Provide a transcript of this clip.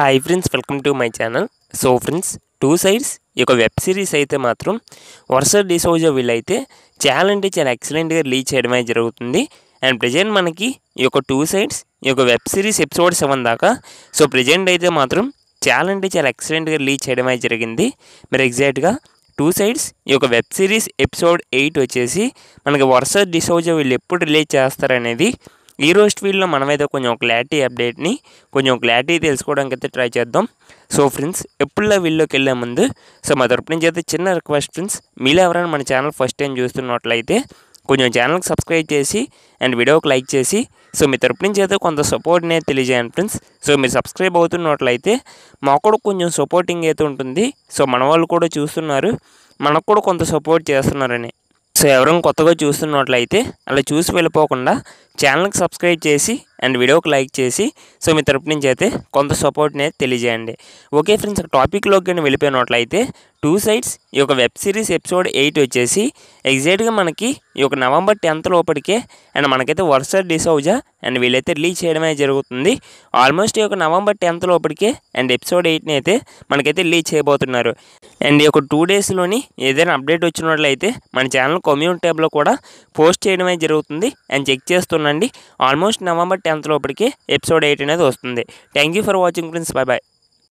hi friends welcome to my channel so friends two sides ఈ యొక్క web series అయితే మాత్రం వర్ష డిసోజో వీళ్ళైతే చాలా అంటే చాలా ఎక్సలెంట్గా రిలీజ్ చేయడమే జరుగుతుంది అండ్ ప్రజెంట్ మనకి ఈ యొక్క టూ సైడ్స్ ఈ యొక్క వెబ్ సిరీస్ ఎపిసోడ్ సెవెన్ దాకా సో ప్రజెంట్ అయితే మాత్రం చాలా అంటే చాలా ఎక్సలెంట్గా రిలీజ్ చేయడమే జరిగింది మీరు ఎగ్జాక్ట్గా టూ సైడ్స్ ఈ యొక్క వెబ్ సిరీస్ ఎపిసోడ్ ఎయిట్ వచ్చేసి మనకి వర్ష డిసోజో వీళ్ళు ఎప్పుడు రిలీజ్ చేస్తారనేది ఈ రోజు వీడియోలో మనమైతే కొంచెం క్లారిటీ అప్డేట్ని కొంచెం క్లారిటీ తెలుసుకోవడానికి అయితే ట్రై చేద్దాం సో ఫ్రెండ్స్ ఎప్పుడులా వీళ్ళలోకి వెళ్ళే ముందు సో మా తరపు నుంచి అయితే చిన్న రిక్వెస్ట్ ఫ్రెండ్స్ మీలో ఎవరైనా మన ఛానల్ ఫస్ట్ టైం చూస్తున్నట్లయితే కొంచెం ఛానల్కి సబ్స్క్రైబ్ చేసి అండ్ వీడియోకి లైక్ చేసి సో మీ తరపు నుంచి అయితే కొంత సపోర్ట్ని అయితే తెలియజేయండి ఫ్రెండ్స్ సో మీరు సబ్స్క్రైబ్ అవుతున్నట్లయితే మాకు కూడా కొంచెం సపోర్టింగ్ అయితే ఉంటుంది సో మన వాళ్ళు కూడా చూస్తున్నారు మనకు కూడా కొంత సపోర్ట్ చేస్తున్నారని సో ఎవరైనా కొత్తగా చూస్తున్నట్లయితే అలా చూసి వెళ్ళిపోకుండా ఛానల్కి సబ్స్క్రైబ్ చేసి అండ్ వీడియోకి లైక్ చేసి సో మీ తరపు నుంచి అయితే కొంత సపోర్ట్ని అయితే తెలియజేయండి ఓకే ఫ్రెండ్స్ ఒక టాపిక్లోకి కానీ వెళ్ళిపోయినట్లయితే టూ సైడ్స్ ఈ యొక్క వెబ్ సిరీస్ ఎపిసోడ్ ఎయిట్ వచ్చేసి ఎగ్జాక్ట్గా మనకి ఈ యొక్క నవంబర్ టెన్త్ లోపలికే అండ్ మనకైతే వర్సర్ డిసౌజా అండ్ వీళ్ళైతే రిలీజ్ చేయడమే జరుగుతుంది ఆల్మోస్ట్ ఈ యొక్క నవంబర్ టెన్త్ లోపలికే అండ్ ఎపిసోడ్ ఎయిట్ని అయితే మనకైతే రిలీజ్ చేయబోతున్నారు అండ్ ఈ యొక్క టూ డేస్లోని ఏదైనా అప్డేట్ వచ్చినట్లయితే మన ఛానల్ కమ్యూనిటీ ట్యాబ్లో కూడా పోస్ట్ చేయడం అనేది జరుగుతుంది అండ్ చెక్ చేస్తుండండి ఆల్మోస్ట్ నవంబర్ టెన్త్ లోపలికి ఎపిసోడ్ ఎయిట్ అనేది వస్తుంది thank for watching friends bye bye